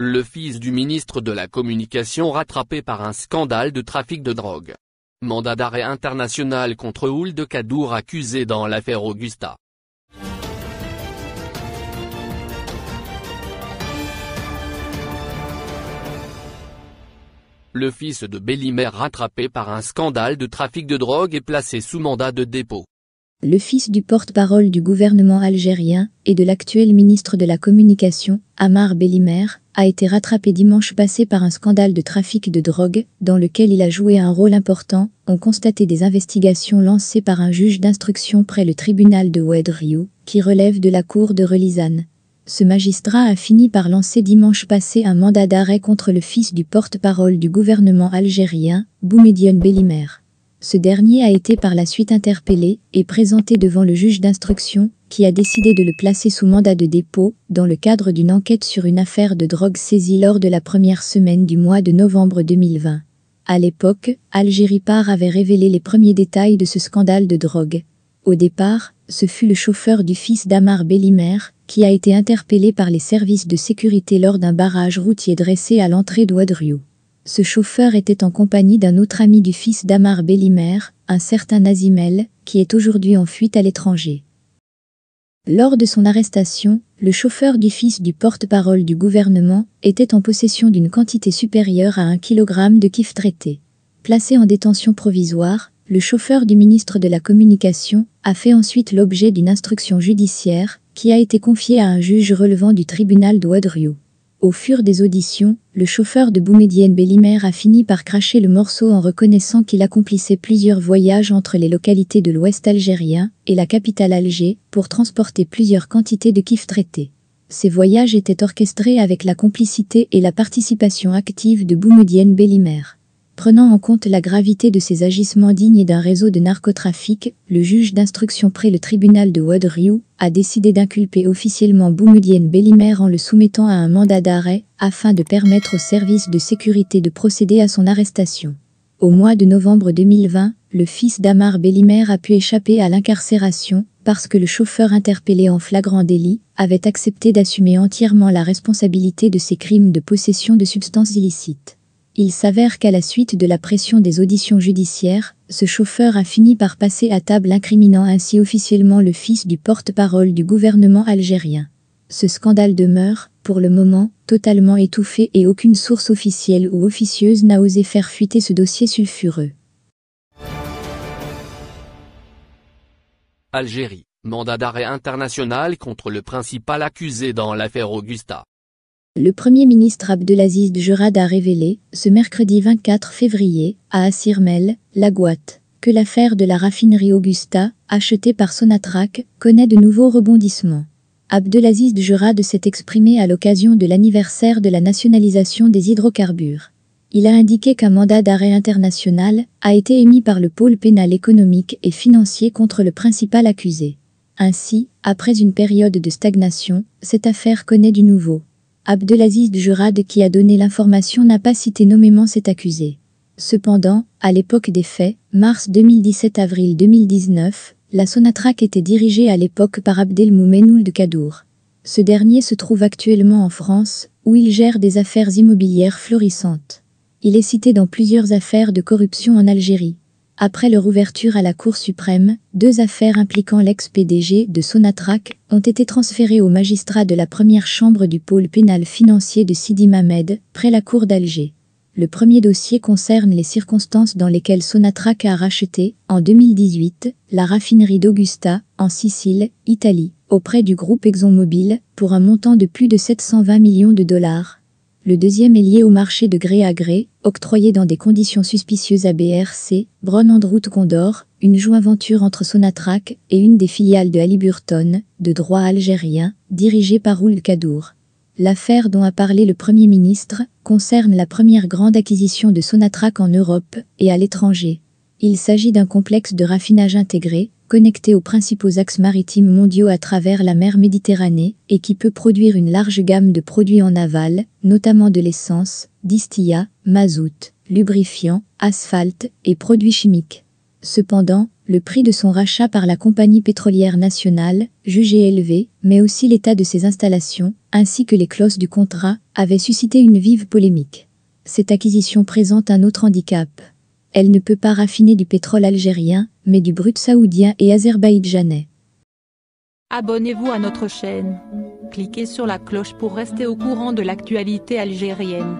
le fils du ministre de la Communication rattrapé par un scandale de trafic de drogue. Mandat d'arrêt international contre de Kadour accusé dans l'affaire Augusta. Le fils de Bellimer rattrapé par un scandale de trafic de drogue est placé sous mandat de dépôt. Le fils du porte-parole du gouvernement algérien et de l'actuel ministre de la Communication, Amar Bellimer, a été rattrapé dimanche passé par un scandale de trafic de drogue dans lequel il a joué un rôle important, ont constaté des investigations lancées par un juge d'instruction près le tribunal de Wedriou, qui relève de la cour de Relizane. Ce magistrat a fini par lancer dimanche passé un mandat d'arrêt contre le fils du porte-parole du gouvernement algérien, Boumediene Belimer. Ce dernier a été par la suite interpellé et présenté devant le juge d'instruction, qui a décidé de le placer sous mandat de dépôt dans le cadre d'une enquête sur une affaire de drogue saisie lors de la première semaine du mois de novembre 2020. À l'époque, Algérie Par avait révélé les premiers détails de ce scandale de drogue. Au départ, ce fut le chauffeur du fils d'Amar Bellimer qui a été interpellé par les services de sécurité lors d'un barrage routier dressé à l'entrée d'Ouadriou. Ce chauffeur était en compagnie d'un autre ami du fils d'Amar Bellimer, un certain Nazimel, qui est aujourd'hui en fuite à l'étranger. Lors de son arrestation, le chauffeur du fils du porte-parole du gouvernement était en possession d'une quantité supérieure à un kilogramme de kif traité. Placé en détention provisoire, le chauffeur du ministre de la Communication a fait ensuite l'objet d'une instruction judiciaire qui a été confiée à un juge relevant du tribunal d'Ouadriou. Au fur des auditions, le chauffeur de Boumedienne Bellimer a fini par cracher le morceau en reconnaissant qu'il accomplissait plusieurs voyages entre les localités de l'ouest algérien et la capitale Alger pour transporter plusieurs quantités de kif traités. Ces voyages étaient orchestrés avec la complicité et la participation active de Boumedienne Bellimer. Prenant en compte la gravité de ses agissements dignes d'un réseau de narcotrafic, le juge d'instruction près le tribunal de Wadriou a décidé d'inculper officiellement Boumoudienne Bellimer en le soumettant à un mandat d'arrêt afin de permettre aux services de sécurité de procéder à son arrestation. Au mois de novembre 2020, le fils d'Amar Bellimer a pu échapper à l'incarcération parce que le chauffeur interpellé en flagrant délit avait accepté d'assumer entièrement la responsabilité de ses crimes de possession de substances illicites. Il s'avère qu'à la suite de la pression des auditions judiciaires, ce chauffeur a fini par passer à table incriminant ainsi officiellement le fils du porte-parole du gouvernement algérien. Ce scandale demeure, pour le moment, totalement étouffé et aucune source officielle ou officieuse n'a osé faire fuiter ce dossier sulfureux. Algérie, mandat d'arrêt international contre le principal accusé dans l'affaire Augusta. Le Premier ministre Abdelaziz Djurad a révélé, ce mercredi 24 février, à Assirmel, la Gouate, que l'affaire de la raffinerie Augusta, achetée par Sonatrach, connaît de nouveaux rebondissements. Abdelaziz Djurad s'est exprimé à l'occasion de l'anniversaire de la nationalisation des hydrocarbures. Il a indiqué qu'un mandat d'arrêt international a été émis par le pôle pénal économique et financier contre le principal accusé. Ainsi, après une période de stagnation, cette affaire connaît du nouveau. Abdelaziz Jurad qui a donné l'information n'a pas cité nommément cet accusé. Cependant, à l'époque des faits, mars 2017-avril 2019, la Sonatrach était dirigée à l'époque par Abdelmoumen de Kadour. Ce dernier se trouve actuellement en France, où il gère des affaires immobilières florissantes. Il est cité dans plusieurs affaires de corruption en Algérie. Après leur ouverture à la Cour suprême, deux affaires impliquant l'ex-PDG de Sonatrach ont été transférées au magistrats de la première chambre du pôle pénal financier de Sidi Mamed, près la Cour d'Alger. Le premier dossier concerne les circonstances dans lesquelles Sonatrach a racheté, en 2018, la raffinerie d'Augusta, en Sicile, Italie, auprès du groupe ExxonMobil, pour un montant de plus de 720 millions de dollars, le deuxième est lié au marché de gré à gré, octroyé dans des conditions suspicieuses à BRC, bronandroute and Condor, une joint-venture entre Sonatrach et une des filiales de Halliburton, de droit algérien, dirigée par Oul Kadour. L'affaire dont a parlé le Premier ministre concerne la première grande acquisition de Sonatrach en Europe et à l'étranger. Il s'agit d'un complexe de raffinage intégré, connecté aux principaux axes maritimes mondiaux à travers la mer Méditerranée et qui peut produire une large gamme de produits en aval, notamment de l'essence, d'istilla, mazout, lubrifiants, asphalte et produits chimiques. Cependant, le prix de son rachat par la compagnie pétrolière nationale, jugé élevé, mais aussi l'état de ses installations, ainsi que les clauses du contrat, avait suscité une vive polémique. Cette acquisition présente un autre handicap elle ne peut pas raffiner du pétrole algérien, mais du brut saoudien et azerbaïdjanais. Abonnez-vous à notre chaîne. Cliquez sur la cloche pour rester au courant de l'actualité algérienne.